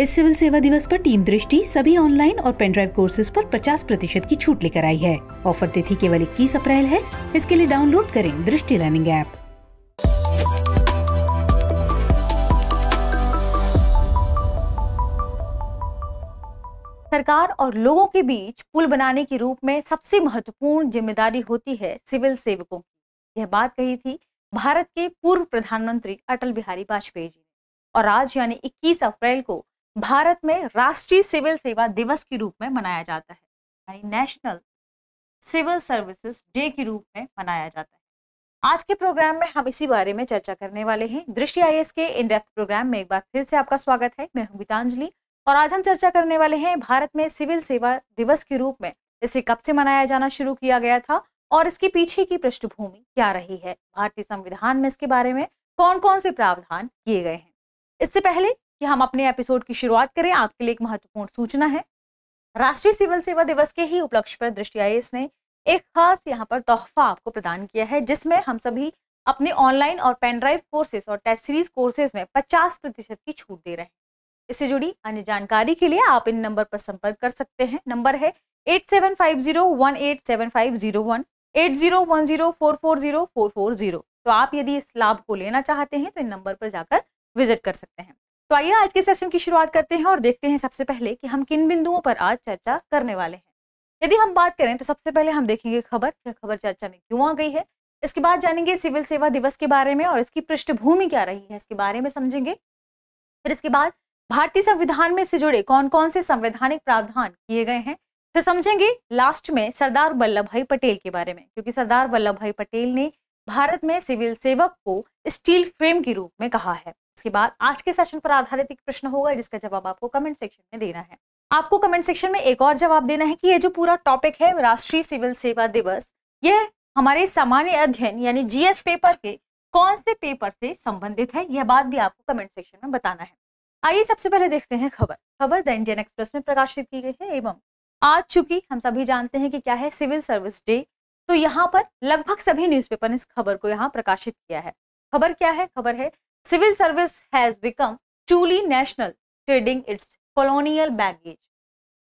इस सिविल सेवा दिवस पर टीम दृष्टि सभी ऑनलाइन और पेनड्राइव कोर्सेज पर 50 प्रतिशत की छूट लेकर आई है ऑफर तिथि केवल 21 अप्रैल है इसके लिए डाउनलोड करें दृष्टि लर्निंग ऐप सरकार और लोगों के बीच पुल बनाने के रूप में सबसे महत्वपूर्ण जिम्मेदारी होती है सिविल सेवकों की यह बात कही थी भारत के पूर्व प्रधानमंत्री अटल बिहारी वाजपेयी जी और आज यानी 21 अप्रैल को भारत में राष्ट्रीय सिविल सेवा दिवस के रूप में मनाया जाता है यानी नेशनल सिविल सर्विसेज डे के रूप में मनाया जाता है आज के प्रोग्राम में हम इसी बारे में चर्चा करने वाले हैं दृष्टि आई के इन डेप्थ प्रोग्राम में एक बार फिर से आपका स्वागत है मैं हूँ गीतांजलि और आज हम चर्चा करने वाले हैं भारत में सिविल सेवा दिवस के रूप में इसे कब से मनाया जाना शुरू किया गया था और इसके पीछे की पृष्ठभूमि क्या रही है भारतीय संविधान में इसके बारे में कौन कौन से प्रावधान किए गए हैं इससे पहले कि हम अपने एपिसोड की शुरुआत करें आपके लिए एक महत्वपूर्ण सूचना है राष्ट्रीय सिविल सेवा दिवस के ही उपलक्ष्य पर दृष्टि आई ने एक खास यहाँ पर तोहफा आपको प्रदान किया है जिसमें हम सभी अपने ऑनलाइन और पेनड्राइव कोर्सेज और टेस्ट सीरीज कोर्सेज में पचास प्रतिशत की छूट दे रहे हैं इससे जुड़ी अन्य जानकारी के लिए आप इन नंबर पर संपर्क कर सकते हैं नंबर है eight seven five zero one eight seven five zero one eight zero one zero four four zero four four zero तो आप यदि इस लाभ को लेना चाहते हैं तो इन नंबर पर जाकर विजिट कर सकते हैं तो आइए आज के सेशन की शुरुआत करते हैं और देखते हैं सबसे पहले कि हम किन बिंदुओं पर आज चर्चा करने वाले हैं यदि हम बात करें तो सबसे पहले हम देखेंगे खबर यह खबर चर्चा में क्यों आ गई है इसके बाद जानेंगे सिविल सेवा दिवस के बारे में और इसकी पृष्ठभूमि क्या रही है इसके बारे में समझेंगे फिर इसके बाद भारतीय संविधान में से जुड़े कौन कौन से संवैधानिक प्रावधान किए गए हैं फिर समझेंगे लास्ट में सरदार वल्लभ भाई पटेल के बारे में क्योंकि सरदार वल्लभ भाई पटेल ने भारत में सिविल सेवक को स्टील फ्रेम के रूप में कहा है इसके बाद आज के सेशन पर आधारित एक प्रश्न होगा जिसका जवाब आपको कमेंट सेक्शन में देना है आपको कमेंट सेक्शन में एक और जवाब देना है कि ये जो पूरा टॉपिक है राष्ट्रीय सिविल सेवा दिवस यह हमारे सामान्य अध्ययन यानी जीएस पेपर के कौन से पेपर से संबंधित है यह बात भी आपको कमेंट सेक्शन में बताना है आइए सबसे पहले देखते हैं खबर खबर द इंडियन एक्सप्रेस में प्रकाशित की गई है एवं आज चूंकि हम सभी जानते हैं कि क्या है सिविल सर्विस डे तो यहाँ पर लगभग सभी न्यूज़पेपर ने इस खबर को यहाँ प्रकाशित किया है खबर क्या है खबर है Civil service has become truly national, trading its colonial baggage.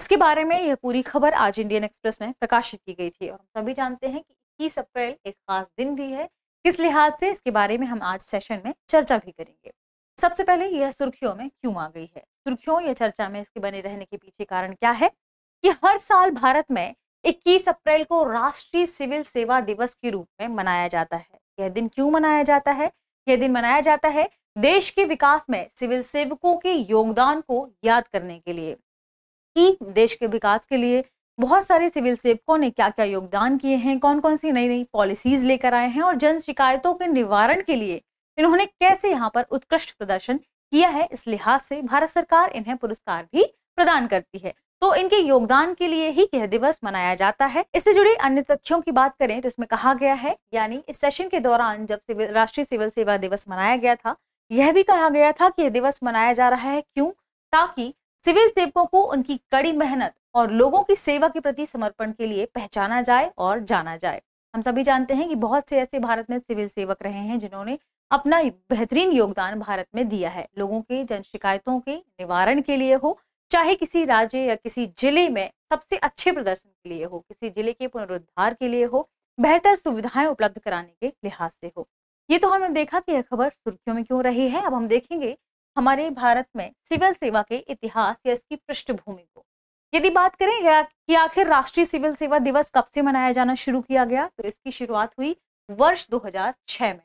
इसके बारे में यह पूरी खबर आज इंडियन एक्सप्रेस में प्रकाशित की गई थी और हम सभी जानते हैं कि इक्कीस अप्रैल एक खास दिन भी है किस लिहाज से इसके बारे में हम आज सेशन में चर्चा भी करेंगे सबसे पहले यह सुर्खियों में क्यों आ गई है सुर्खियों या चर्चा में इसके बने रहने के पीछे कारण क्या है कि हर साल भारत में 21 अप्रैल को राष्ट्रीय सिविल सेवा दिवस के रूप में मनाया जाता है यह दिन क्यों मनाया जाता है यह दिन मनाया जाता है देश के विकास में सिविल सेवकों के योगदान को याद करने के लिए कि देश के विकास के लिए बहुत सारे सिविल सेवकों ने क्या क्या योगदान किए हैं कौन कौन सी नई नई पॉलिसीज लेकर आए हैं और जन शिकायतों के निवारण के लिए इन्होंने कैसे यहाँ पर उत्कृष्ट प्रदर्शन किया है इस लिहाज से भारत सरकार इन्हें पुरस्कार भी प्रदान करती है तो इनके योगदान के लिए ही यह दिवस मनाया जाता है इससे जुड़ी अन्य तथ्यों की बात करें तो इसमें कहा गया है यानी इस सेशन के दौरान जब सिविल राष्ट्रीय सिविल सेवा दिवस मनाया गया था यह भी कहा गया था कि यह दिवस मनाया जा रहा है क्यों ताकि सिविल सेवकों को उनकी कड़ी मेहनत और लोगों की सेवा के प्रति समर्पण के लिए पहचाना जाए और जाना जाए हम सभी जानते हैं कि बहुत से ऐसे भारत में सिविल सेवक रहे हैं जिन्होंने अपना बेहतरीन योगदान भारत में दिया है लोगों के जन शिकायतों के निवारण के लिए हो चाहे किसी राज्य या किसी जिले में सबसे अच्छे प्रदर्शन के लिए हो किसी जिले के पुनरुद्धार के लिए हो बेहतर सुविधाएं उपलब्ध कराने के लिहाज से हो ये तो हमने देखा कि यह खबर सुर्खियों में क्यों रही है अब हम देखेंगे हमारे भारत में सिविल सेवा के इतिहास या इसकी पृष्ठभूमि को यदि बात करें कि आखिर राष्ट्रीय सिविल सेवा दिवस कब से मनाया जाना शुरू किया गया तो इसकी शुरुआत हुई वर्ष 2006 में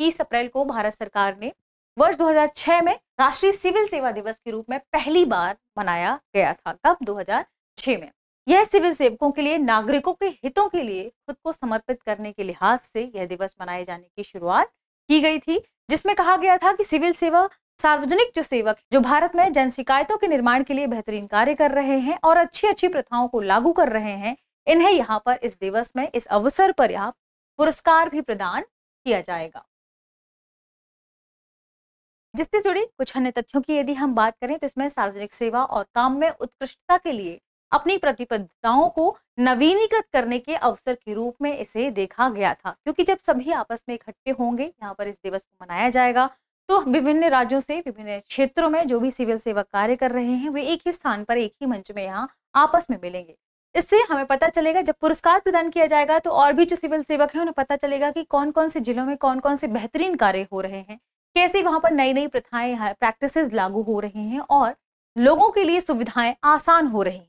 30 अप्रैल को भारत सरकार ने वर्ष 2006 में राष्ट्रीय सिविल सेवा दिवस के रूप में पहली बार मनाया गया था कब 2006 में यह सिविल सेवकों के लिए नागरिकों के हितों के लिए खुद को समर्पित करने के लिहाज से यह दिवस मनाए जाने की शुरुआत की गई थी जिसमें कहा गया था कि सिविल सेवा सार्वजनिक जो सेवक जो भारत में जन शिकायतों के निर्माण के लिए बेहतरीन कार्य कर रहे हैं और अच्छी अच्छी प्रथाओं को लागू कर रहे हैं इन्हें यहाँ पर इस दिवस में इस अवसर पर यहाँ पुरस्कार भी प्रदान किया जाएगा जिससे जुड़ी कुछ अन्य तथ्यों की यदि हम बात करें तो इसमें सार्वजनिक सेवा और काम में उत्कृष्टता के लिए अपनी प्रतिबद्धताओं को नवीनीकृत करने के अवसर के रूप में इसे देखा गया था क्योंकि जब सभी आपस में इकट्ठे होंगे यहाँ पर इस दिवस को मनाया जाएगा तो विभिन्न राज्यों से विभिन्न क्षेत्रों में जो भी सिविल सेवा कार्य कर रहे हैं वे एक ही स्थान पर एक ही मंच में यहाँ आपस में मिलेंगे इससे हमें पता चलेगा जब पुरस्कार प्रदान किया जाएगा तो और भी जो सिविल सेवक हैं उन्हें पता चलेगा कि कौन कौन से जिलों में कौन कौन से बेहतरीन कार्य हो रहे हैं कैसे वहां पर नई नई प्रथाएं प्रैक्टिसेस हाँ, लागू हो रहे हैं और लोगों के लिए सुविधाएं आसान हो रही हैं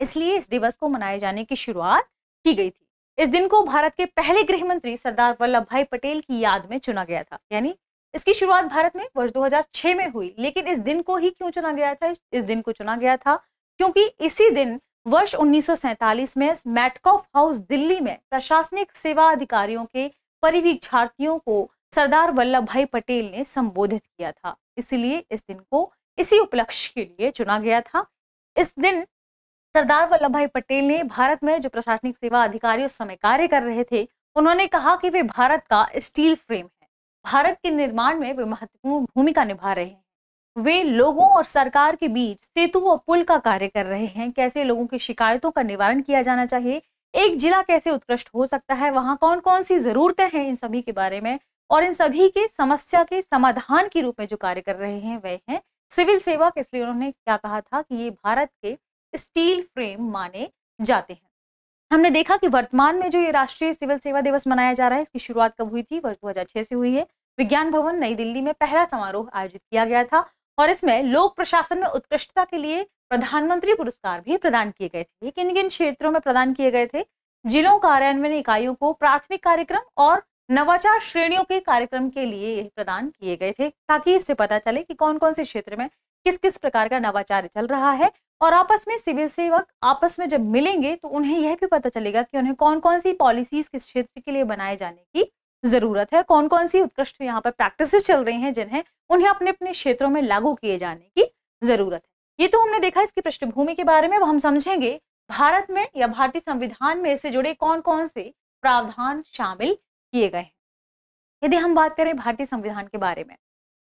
इसलिए इस दिवस को मनाए जाने की शुरुआत की गई थी इस दिन को भारत के पहले गृह मंत्री सरदार वल्लभ भाई पटेल की याद में चुना गया था यानी इसकी शुरुआत भारत में वर्ष 2006 में हुई लेकिन इस दिन को ही क्यों चुना गया था इस दिन को चुना गया था क्योंकि इसी दिन वर्ष 1947 में मैटकॉफ हाउस दिल्ली में प्रशासनिक सेवा अधिकारियों के परिवीक्षार्थियों को सरदार वल्लभ भाई पटेल ने संबोधित किया था इसीलिए इस दिन को इसी उपलक्ष्य के लिए चुना गया था इस दिन सरदार वल्लभ भाई पटेल ने भारत में जो प्रशासनिक सेवा अधिकारी उस समय कार्य कर रहे थे उन्होंने कहा कि वे भारत का स्टील फ्रेम है भारत के निर्माण में वे महत्वपूर्ण भूमिका निभा रहे हैं वे लोगों और सरकार के बीच सेतु और पुल का कार्य कर रहे हैं कैसे लोगों की शिकायतों का निवारण किया जाना चाहिए एक जिला कैसे उत्कृष्ट हो सकता है वहाँ कौन कौन सी जरूरतें हैं इन सभी के बारे में और इन सभी के समस्या के समाधान के रूप में जो कार्य कर रहे हैं वह हैं सिविल सेवा के इसलिए उन्होंने क्या कहा था कि ये भारत के स्टील फ्रेम माने जाते हैं हमने देखा कि वर्तमान में जो ये राष्ट्रीय सिविल सेवा दिवस मनाया जा रहा है इसकी शुरुआत कब हुई थी वर्ष दो से हुई है विज्ञान भवन नई दिल्ली में पहला समारोह आयोजित किया गया था और इसमें लोक प्रशासन में उत्कृष्टता के लिए प्रधानमंत्री पुरस्कार भी प्रदान किए गए थे किन किन क्षेत्रों में प्रदान किए गए थे जिलों कार्यान्वयन इकाइयों को प्राथमिक कार्यक्रम और नवाचार श्रेणियों के कार्यक्रम के लिए यह प्रदान किए गए थे ताकि इससे पता चले कि कौन कौन से क्षेत्र में किस किस प्रकार का नवाचार चल रहा है और आपस में सिविल सेवक आपस में जब मिलेंगे तो उन्हें यह भी पता चलेगा कि उन्हें कौन कौन सी पॉलिसीज किस क्षेत्र के लिए बनाए जाने की जरूरत है कौन कौन सी उत्कृष्ट यहाँ पर प्रैक्टिस चल रही है जिन्हें उन्हें अपने अपने क्षेत्रों में लागू किए जाने की जरूरत है ये तो हमने देखा इसकी पृष्ठभूमि के बारे में अब हम समझेंगे भारत में या भारतीय संविधान में इससे जुड़े कौन कौन से प्रावधान शामिल किए गए हैं यदि हम बात करें भारतीय संविधान के बारे में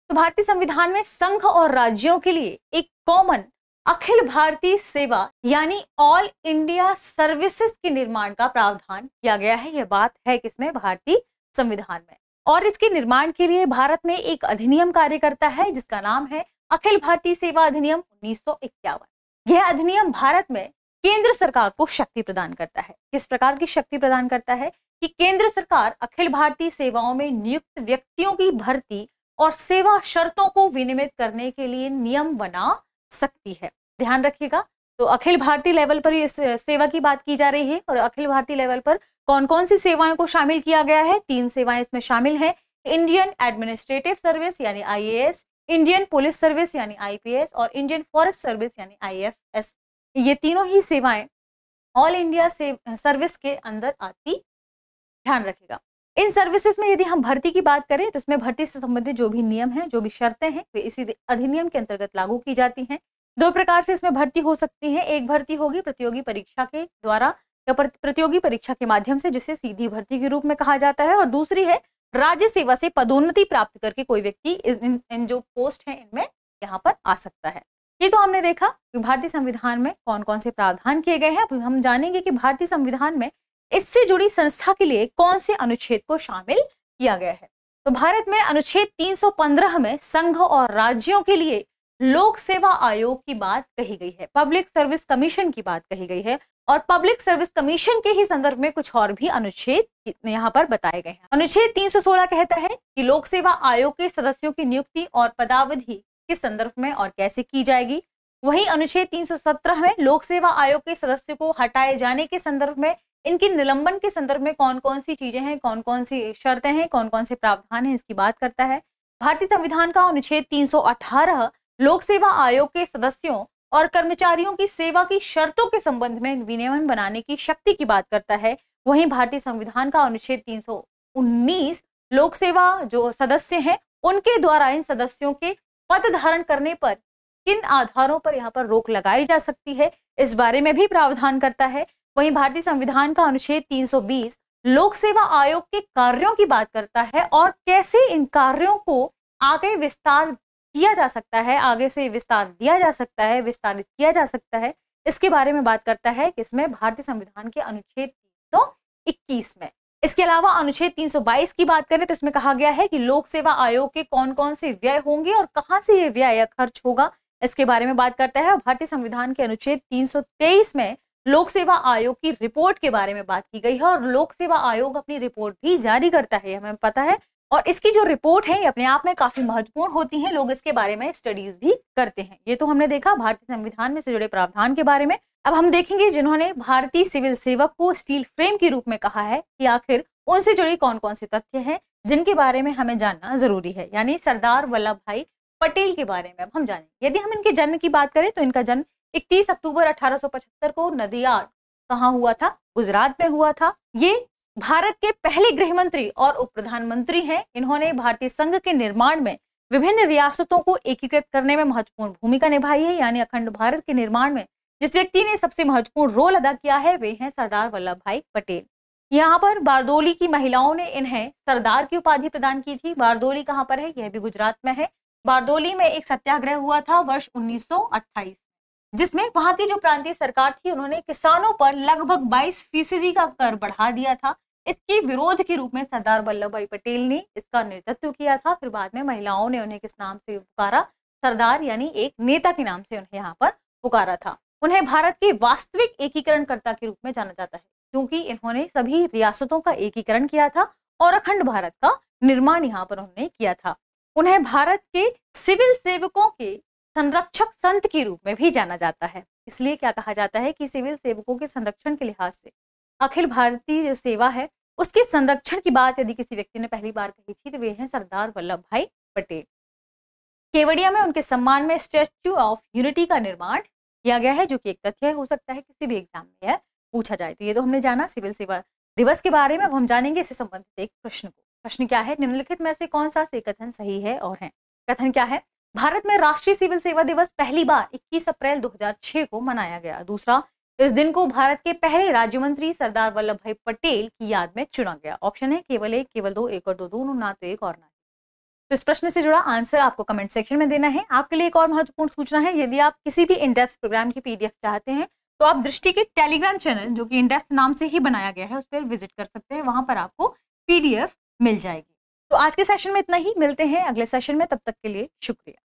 तो भारतीय संविधान में संघ और राज्यों के लिए एक कॉमन अखिल भारतीय सेवा यानी ऑल इंडिया सर्विसेज के निर्माण का प्रावधान किया गया है यह बात है किसमें भारतीय संविधान में और इसके निर्माण के लिए भारत में एक अधिनियम कार्य करता है जिसका नाम है अखिल भारतीय सेवा अधिनियम उन्नीस यह अधिनियम भारत में केंद्र सरकार को शक्ति प्रदान करता है किस प्रकार की शक्ति प्रदान करता है कि केंद्र सरकार अखिल भारतीय सेवाओं में नियुक्त व्यक्तियों की भर्ती और सेवा शर्तों को विनियमित करने के लिए नियम बना सकती है ध्यान रखिएगा तो अखिल भारतीय लेवल पर इस सेवा की बात की जा रही है और अखिल भारतीय लेवल पर कौन कौन सी सेवाएं को शामिल किया गया है तीन सेवाएं इसमें शामिल हैं इंडियन एडमिनिस्ट्रेटिव सर्विस यानी आईएएस इंडियन पुलिस सर्विस यानी आईपीएस और इंडियन फॉरेस्ट सर्विस यानी आईएफएस ये तीनों ही सेवाएं ऑल इंडिया से सर्विस के अंदर आती ध्यान रखेगा इन सर्विसेज में यदि हम भर्ती की बात करें तो इसमें भर्ती से संबंधित जो भी नियम हैं जो भी शर्तें हैं वे इसी अधिनियम के अंतर्गत लागू की जाती हैं दो प्रकार से इसमें भर्ती हो सकती है एक भर्ती होगी प्रतियोगी परीक्षा के द्वारा या प्रतियोगी परीक्षा के माध्यम से जिसे सीधी भर्ती के रूप में कहा जाता है और दूसरी है राज्य सेवा से पदोन्नति प्राप्त करके कोई व्यक्ति इन, इन जो पोस्ट है इनमें यहाँ पर आ सकता है ये तो हमने देखा कि भारतीय संविधान में कौन कौन से प्रावधान किए गए हैं हम जानेंगे कि भारतीय संविधान में इससे जुड़ी संस्था के लिए कौन से अनुच्छेद को शामिल किया गया है तो भारत में अनुच्छेद 315 में संघ और राज्यों के लिए लोक सेवा आयोग की बात कही गई है पब्लिक सर्विस कमीशन की बात कही गई है और पब्लिक सर्विस कमीशन के ही संदर्भ में कुछ और भी अनुच्छेद यहाँ पर बताए गए हैं अनुच्छेद 316 कहता है कि लोक सेवा आयोग के सदस्यों की नियुक्ति और पदावधि के संदर्भ में और कैसे की जाएगी वही अनुच्छेद 317 में लोक सेवा आयोग के सदस्यों को हटाए जाने के संदर्भ में इनके निलंबन के संदर्भ में कौन कौन सी चीजें हैं कौन कौन सी शर्तें हैं कौन कौन से प्रावधान हैं इसकी बात करता है भारतीय संविधान का अनुच्छेद 318 लोक सेवा आयोग के सदस्यों और कर्मचारियों की सेवा की शर्तों के संबंध में विनियमन बनाने की शक्ति की बात करता है वहीं भारतीय संविधान का अनुच्छेद तीन लोक सेवा जो सदस्य है उनके द्वारा इन सदस्यों के पद धारण करने पर किन आधारों पर यहाँ पर रोक लगाई जा सकती है इस बारे में भी प्रावधान करता है वहीं भारतीय संविधान का अनुच्छेद 320 लोक सेवा आयोग के कार्यों की बात करता है और कैसे इन कार्यों को आगे विस्तार किया जा सकता है आगे से विस्तार दिया जा सकता है विस्तारित किया जा सकता है इसके बारे में बात करता है किसमें भारतीय संविधान के अनुच्छेद तीन तो में इसके अलावा अनुच्छेद 322 की बात करें तो इसमें कहा गया है कि लोक सेवा आयोग के कौन कौन से व्यय होंगे और कहाँ से ये व्यय या खर्च होगा इसके बारे में बात करता है भारतीय संविधान के अनुच्छेद 323 में लोक सेवा आयोग की रिपोर्ट के बारे में बात की गई है और लोक सेवा आयोग अपनी रिपोर्ट भी जारी करता है हमें पता है और इसकी जो रिपोर्ट है ये अपने आप में काफी महत्वपूर्ण होती है लोग इसके बारे में स्टडीज भी करते हैं ये तो हमने देखा भारतीय संविधान में से जुड़े प्रावधान के बारे में अब हम देखेंगे जिन्होंने भारतीय सिविल सेवक को स्टील फ्रेम के रूप में कहा है कि आखिर उनसे जुड़ी कौन कौन से तथ्य हैं जिनके बारे में हमें जानना जरूरी है यानी सरदार वल्लभ भाई पटेल के बारे में अब हम जानेंगे यदि हम इनके जन्म की बात करें तो इनका जन्म इकतीस अक्टूबर 1875 को नदिया कहा हुआ था गुजरात में हुआ था ये भारत के पहले गृह मंत्री और उप प्रधानमंत्री है इन्होंने भारतीय संघ के निर्माण में विभिन्न रियासतों को एकीकृत करने में महत्वपूर्ण भूमिका निभाई है यानी अखंड भारत के निर्माण में जिस व्यक्ति ने सबसे महत्वपूर्ण रोल अदा किया है वे हैं सरदार वल्लभ भाई पटेल यहाँ पर बारदोली की महिलाओं ने इन्हें सरदार की उपाधि प्रदान की थी बारदोली कहाँ पर है यह भी गुजरात में है बारदोली में एक सत्याग्रह हुआ था वर्ष उन्नीस जिसमें वहां की जो प्रांतीय सरकार थी उन्होंने किसानों पर लगभग 22 फीसदी का कर बढ़ा दिया था इसके विरोध के रूप में सरदार वल्लभ भाई पटेल ने इसका नेतृत्व किया था फिर बाद में महिलाओं ने उन्हें किस नाम से पुकारा सरदार यानी एक नेता के नाम से उन्हें यहाँ पर पुकारा था उन्हें भारत के वास्तविक एकीकरणकर्ता के रूप में जाना जाता है क्योंकि इन्होंने सभी रियासतों का एकीकरण किया था और अखंड भारत का निर्माण यहाँ पर उन्होंने किया था उन्हें भारत के सिविल सेवकों के संरक्षक संत के रूप में भी जाना जाता है इसलिए क्या कहा जाता है कि सिविल सेवकों के संरक्षण के लिहाज से अखिल भारतीय जो सेवा है उसके संरक्षण की बात यदि किसी व्यक्ति ने पहली बार कही थी तो वे हैं सरदार वल्लभ भाई पटेल केवड़िया में उनके सम्मान में स्टेच्यू ऑफ यूनिटी का निर्माण किया गया है जो कि एक तथ्य हो सकता है किसी भी एग्जाम में यह पूछा जाए तो ये तो हमने जाना सिविल सेवा दिवस के बारे में अब हम जानेंगे इससे संबंधित एक प्रश्न को प्रश्न क्या है निम्नलिखित में से कौन सा से कथन सही है और है कथन क्या है भारत में राष्ट्रीय सिविल सेवा दिवस पहली बार 21 अप्रैल 2006 को मनाया गया दूसरा इस दिन को भारत के पहले राज्य मंत्री सरदार वल्लभ भाई पटेल की याद में चुना गया ऑप्शन है केवल एक केवल दो एक और दो दोनों ना तो एक और ना तो इस प्रश्न से जुड़ा आंसर आपको कमेंट सेक्शन में देना है आपके लिए एक और महत्वपूर्ण सूचना है यदि आप किसी भी इंडेक्स प्रोग्राम की पीडीएफ चाहते हैं तो आप दृष्टि के टेलीग्राम चैनल जो कि इंडेक्स नाम से ही बनाया गया है उस पर विजिट कर सकते हैं वहां पर आपको पीडीएफ मिल जाएगी तो आज के सेशन में इतना ही मिलते हैं अगले सेशन में तब तक के लिए शुक्रिया